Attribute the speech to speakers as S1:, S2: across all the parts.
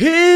S1: He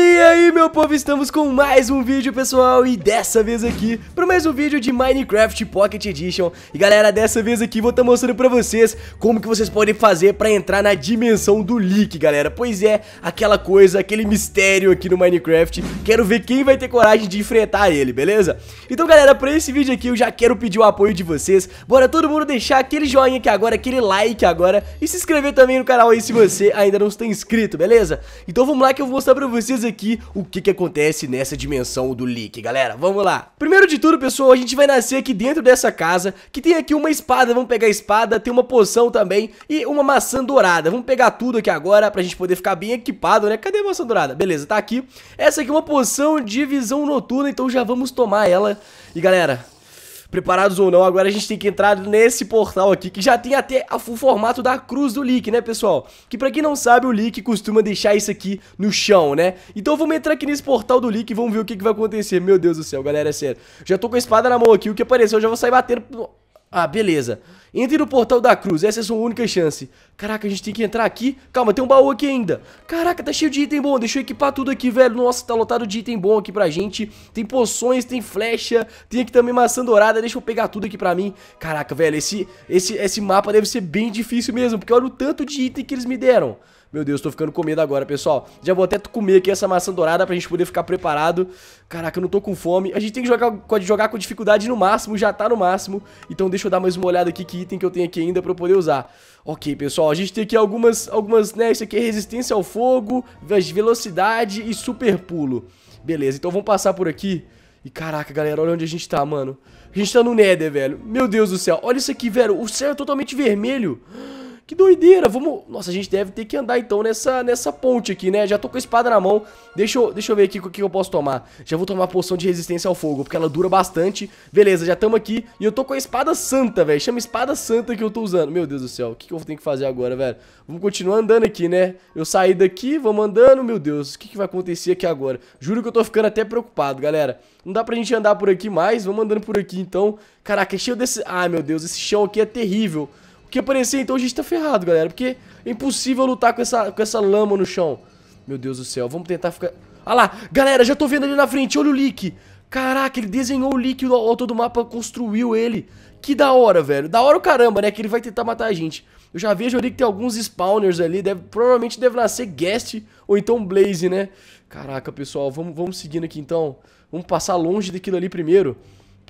S1: aí meu povo, estamos com mais um vídeo pessoal e dessa vez aqui para mais um vídeo de Minecraft Pocket Edition E galera, dessa vez aqui vou estar tá mostrando para vocês como que vocês podem fazer para entrar na dimensão do leak galera Pois é, aquela coisa, aquele mistério aqui no Minecraft, quero ver quem vai ter coragem de enfrentar ele, beleza? Então galera, para esse vídeo aqui eu já quero pedir o apoio de vocês Bora todo mundo deixar aquele joinha aqui agora, aquele like agora e se inscrever também no canal aí se você ainda não está inscrito, beleza? Então vamos lá que eu vou mostrar para vocês aqui o que que acontece nessa dimensão do leak, galera. Vamos lá. Primeiro de tudo, pessoal, a gente vai nascer aqui dentro dessa casa, que tem aqui uma espada, vamos pegar a espada, tem uma poção também e uma maçã dourada. Vamos pegar tudo aqui agora pra gente poder ficar bem equipado, né? Cadê a maçã dourada? Beleza, tá aqui. Essa aqui é uma poção de visão noturna, então já vamos tomar ela. E galera, preparados ou não, agora a gente tem que entrar nesse portal aqui, que já tem até o formato da cruz do leak, né, pessoal? Que pra quem não sabe, o leak costuma deixar isso aqui no chão, né? Então vamos entrar aqui nesse portal do leak e vamos ver o que, que vai acontecer. Meu Deus do céu, galera, é sério. Já tô com a espada na mão aqui, o que apareceu eu já vou sair batendo... Ah, beleza. Entre no portal da cruz, essa é a sua única chance. Caraca, a gente tem que entrar aqui. Calma, tem um baú aqui ainda. Caraca, tá cheio de item bom. Deixa eu equipar tudo aqui, velho. Nossa, tá lotado de item bom aqui pra gente. Tem poções, tem flecha, tem aqui também maçã dourada. Deixa eu pegar tudo aqui pra mim. Caraca, velho, esse, esse, esse mapa deve ser bem difícil mesmo, porque olha o tanto de item que eles me deram. Meu Deus, tô ficando com medo agora, pessoal. Já vou até comer aqui essa maçã dourada pra gente poder ficar preparado. Caraca, eu não tô com fome. A gente tem que jogar, jogar com dificuldade no máximo, já tá no máximo. Então deixa eu dar mais uma olhada aqui que item que eu tenho aqui ainda pra eu poder usar. Ok, pessoal, a gente tem aqui algumas, algumas, né, isso aqui é resistência ao fogo, velocidade e super pulo. Beleza, então vamos passar por aqui. E caraca, galera, olha onde a gente tá, mano. A gente tá no Nether, velho. Meu Deus do céu, olha isso aqui, velho, o céu é totalmente vermelho. Ah! Que doideira, vamos... Nossa, a gente deve ter que andar então nessa, nessa ponte aqui, né? Já tô com a espada na mão. Deixa eu, deixa eu ver aqui o que eu posso tomar. Já vou tomar a poção de resistência ao fogo, porque ela dura bastante. Beleza, já estamos aqui. E eu tô com a espada santa, velho. Chama espada santa que eu tô usando. Meu Deus do céu, o que, que eu tenho que fazer agora, velho? Vamos continuar andando aqui, né? Eu saí daqui, vamos andando. Meu Deus, o que, que vai acontecer aqui agora? Juro que eu tô ficando até preocupado, galera. Não dá pra gente andar por aqui mais. Vamos andando por aqui, então. Caraca, é cheio desse... Ah, meu Deus, esse chão aqui é terrível que aparecer, então a gente tá ferrado, galera. Porque é impossível lutar com essa, com essa lama no chão. Meu Deus do céu, vamos tentar ficar... Ah lá, galera, já tô vendo ali na frente, olha o leak. Caraca, ele desenhou o leak, o autor do mapa construiu ele. Que da hora, velho. Da hora o caramba, né? Que ele vai tentar matar a gente. Eu já vejo ali que tem alguns spawners ali. Deve, provavelmente deve nascer Guest ou então Blaze, né? Caraca, pessoal, vamos, vamos seguindo aqui então. Vamos passar longe daquilo ali primeiro.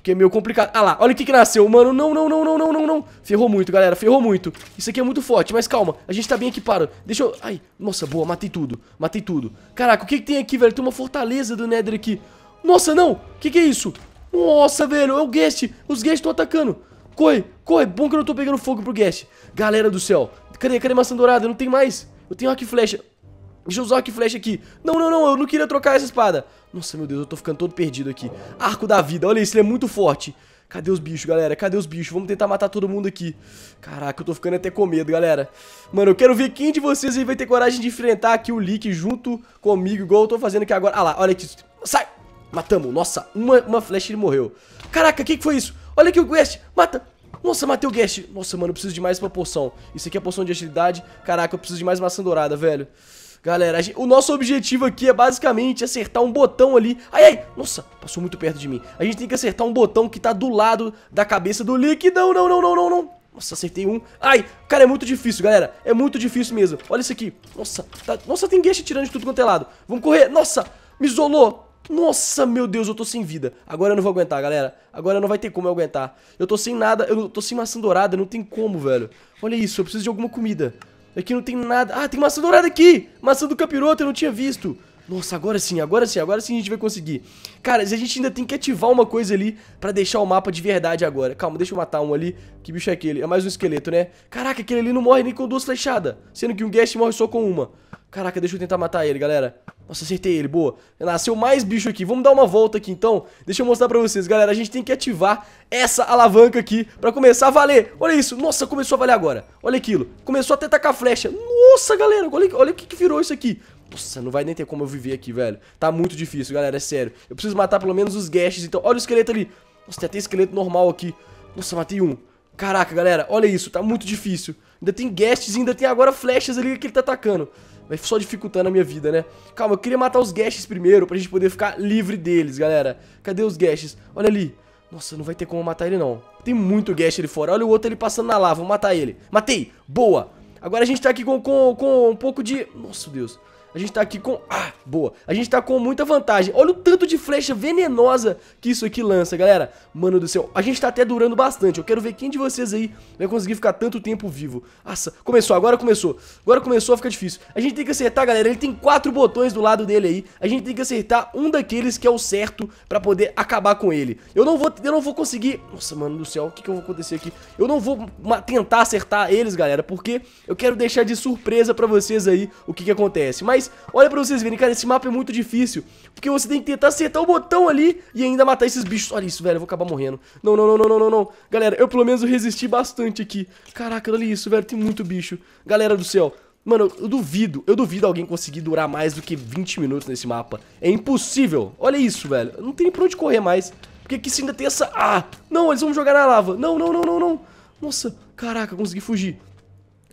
S1: Porque é meio complicado. Ah lá, olha o que que nasceu. Mano, não, não, não, não, não, não, não. Ferrou muito, galera. Ferrou muito. Isso aqui é muito forte, mas calma. A gente tá bem equipado. Deixa eu... Ai, nossa, boa. Matei tudo. Matei tudo. Caraca, o que que tem aqui, velho? Tem uma fortaleza do Nether aqui. Nossa, não. O que que é isso? Nossa, velho. É o Guest. Os Guest estão atacando. Corre, corre. Bom que eu não tô pegando fogo pro Guest. Galera do céu. Cadê, cadê maçã dourada? Não tem mais. Eu tenho aqui flecha. Deixa eu usar aqui flecha aqui. Não, não, não, eu não queria trocar essa espada. Nossa, meu Deus, eu tô ficando todo perdido aqui. Arco da vida, olha isso, ele é muito forte. Cadê os bichos, galera? Cadê os bichos? Vamos tentar matar todo mundo aqui. Caraca, eu tô ficando até com medo, galera. Mano, eu quero ver quem de vocês aí vai ter coragem de enfrentar aqui o Lick junto comigo, igual eu tô fazendo aqui agora. Ah lá, olha aqui. Sai! Matamos. Nossa, uma, uma flecha ele morreu. Caraca, o que, que foi isso? Olha aqui o Guest. Mata. Nossa, matei o Guest. Nossa, mano, eu preciso de mais uma poção. Isso aqui é poção de agilidade. Caraca, eu preciso de mais maçã dourada, velho. Galera, gente, o nosso objetivo aqui é basicamente acertar um botão ali. Ai, ai, nossa, passou muito perto de mim. A gente tem que acertar um botão que tá do lado da cabeça do Lick. Não, não, não, não, não, não. Nossa, acertei um. Ai, cara, é muito difícil, galera. É muito difícil mesmo. Olha isso aqui. Nossa, tá... nossa, tem gueixa tirando de tudo quanto é lado. Vamos correr. Nossa, me isolou. Nossa, meu Deus, eu tô sem vida. Agora eu não vou aguentar, galera. Agora não vai ter como eu aguentar. Eu tô sem nada, eu tô sem maçã dourada, não tem como, velho. Olha isso, eu preciso de alguma comida. Aqui é não tem nada. Ah, tem maçã dourada aqui! Maçã do capiroto, eu não tinha visto. Nossa, agora sim, agora sim, agora sim a gente vai conseguir. Cara, a gente ainda tem que ativar uma coisa ali pra deixar o mapa de verdade agora. Calma, deixa eu matar um ali. Que bicho é aquele? É mais um esqueleto, né? Caraca, aquele ali não morre nem com duas flechadas. Sendo que um guest morre só com uma. Caraca, deixa eu tentar matar ele, galera. Nossa, acertei ele, boa. Nasceu mais bicho aqui. Vamos dar uma volta aqui, então. Deixa eu mostrar pra vocês, galera. A gente tem que ativar essa alavanca aqui pra começar a valer. Olha isso. Nossa, começou a valer agora. Olha aquilo. Começou até tacar flecha. Nossa, galera. Olha, olha o que, que virou isso aqui. Nossa, não vai nem ter como eu viver aqui, velho. Tá muito difícil, galera. É sério. Eu preciso matar pelo menos os gashes, então. Olha o esqueleto ali. Nossa, tem até esqueleto normal aqui. Nossa, matei um. Caraca, galera. Olha isso. Tá muito difícil. Ainda tem gashes e ainda tem agora flechas ali que ele tá atacando. Vai só dificultando a minha vida, né? Calma, eu queria matar os Gashes primeiro pra gente poder ficar livre deles, galera. Cadê os Gashes? Olha ali. Nossa, não vai ter como matar ele, não. Tem muito Gash ali fora. Olha o outro ali passando na lava. Vou matar ele. Matei. Boa. Agora a gente tá aqui com, com, com um pouco de... Nossa, Deus. A gente tá aqui com... Ah, boa. A gente tá com muita vantagem. Olha o tanto de flecha venenosa que isso aqui lança, galera. Mano do céu. A gente tá até durando bastante. Eu quero ver quem de vocês aí vai conseguir ficar tanto tempo vivo. Nossa, começou. Agora começou. Agora começou a ficar difícil. A gente tem que acertar, galera. Ele tem quatro botões do lado dele aí. A gente tem que acertar um daqueles que é o certo pra poder acabar com ele. Eu não vou, eu não vou conseguir... Nossa, mano do céu. O que que eu vou acontecer aqui? Eu não vou tentar acertar eles, galera. Porque eu quero deixar de surpresa pra vocês aí o que que acontece. Mas mas olha pra vocês verem, cara, esse mapa é muito difícil. Porque você tem que tentar acertar o botão ali e ainda matar esses bichos. Olha isso, velho, eu vou acabar morrendo. Não, não, não, não, não, não, não. Galera, eu pelo menos resisti bastante aqui. Caraca, olha isso, velho, tem muito bicho. Galera do céu, Mano, eu duvido, eu duvido alguém conseguir durar mais do que 20 minutos nesse mapa. É impossível. Olha isso, velho. Não tem pra onde correr mais. Porque aqui se ainda tem essa... Ah, não, eles vão jogar na lava. Não, não, não, não, não. Nossa, caraca, consegui fugir.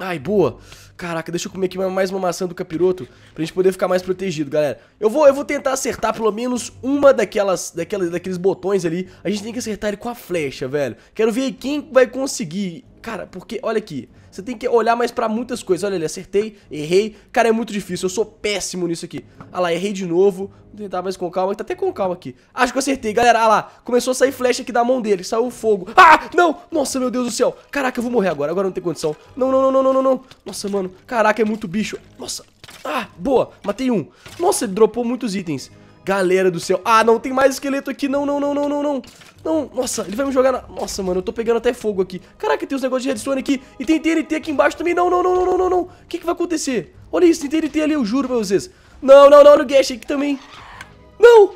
S1: Ai, boa. Caraca, deixa eu comer aqui mais uma maçã do capiroto pra gente poder ficar mais protegido, galera. Eu vou, eu vou tentar acertar pelo menos uma daquelas, daquelas, daqueles botões ali. A gente tem que acertar ele com a flecha, velho. Quero ver quem vai conseguir Cara, porque, olha aqui, você tem que olhar mais pra muitas coisas. Olha ali, acertei, errei. Cara, é muito difícil, eu sou péssimo nisso aqui. Olha lá, errei de novo. Vou tentar mais com calma, tá até com calma aqui. Acho que eu acertei, galera. olha lá, começou a sair flecha aqui da mão dele, saiu fogo. Ah, não! Nossa, meu Deus do céu. Caraca, eu vou morrer agora, agora não tem condição. Não, não, não, não, não, não. Nossa, mano, caraca, é muito bicho. Nossa, ah, boa, matei um. Nossa, ele dropou muitos itens. Galera do céu. Ah, não, tem mais esqueleto aqui. Não, não, não, não, não, não. Não, nossa, ele vai me jogar na... Nossa, mano, eu tô pegando até fogo aqui. Caraca, tem uns negócios de redstone aqui. E tem TNT aqui embaixo também. Não, não, não, não, não, não, não. O que que vai acontecer? Olha isso, tem TNT ali, eu juro pra vocês. Não, não, não, olha o Gash aqui também. Não,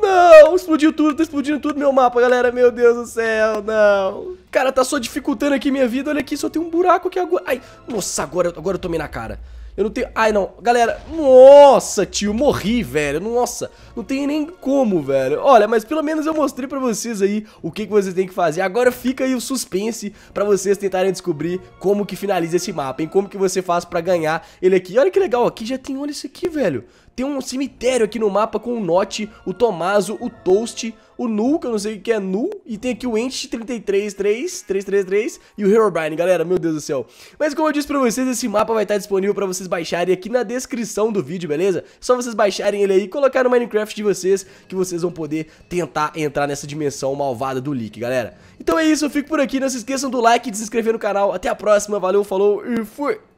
S1: não, explodiu tudo, tá explodindo tudo meu mapa, galera. Meu Deus do céu, não. Cara, tá só dificultando aqui minha vida. Olha aqui, só tem um buraco aqui agora. Ai, nossa, agora, agora eu tomei na cara. Eu não tenho... Ai, não. Galera, nossa, tio, morri, velho. Nossa, não tem nem como, velho. Olha, mas pelo menos eu mostrei pra vocês aí o que, que vocês têm que fazer. Agora fica aí o suspense pra vocês tentarem descobrir como que finaliza esse mapa, hein? Como que você faz pra ganhar ele aqui. Olha que legal, aqui já tem... Olha isso aqui, velho. Tem um cemitério aqui no mapa com o Notch, o Tomazo, o Toast, o Nu, que eu não sei o que é Nu, e tem aqui o Ent 333 e o Herobrine, galera, meu Deus do céu. Mas como eu disse pra vocês, esse mapa vai estar disponível pra vocês baixarem aqui na descrição do vídeo, beleza? Só vocês baixarem ele aí e colocar no Minecraft de vocês, que vocês vão poder tentar entrar nessa dimensão malvada do Leak, galera. Então é isso, eu fico por aqui, não se esqueçam do like e de se inscrever no canal. Até a próxima, valeu, falou e fui!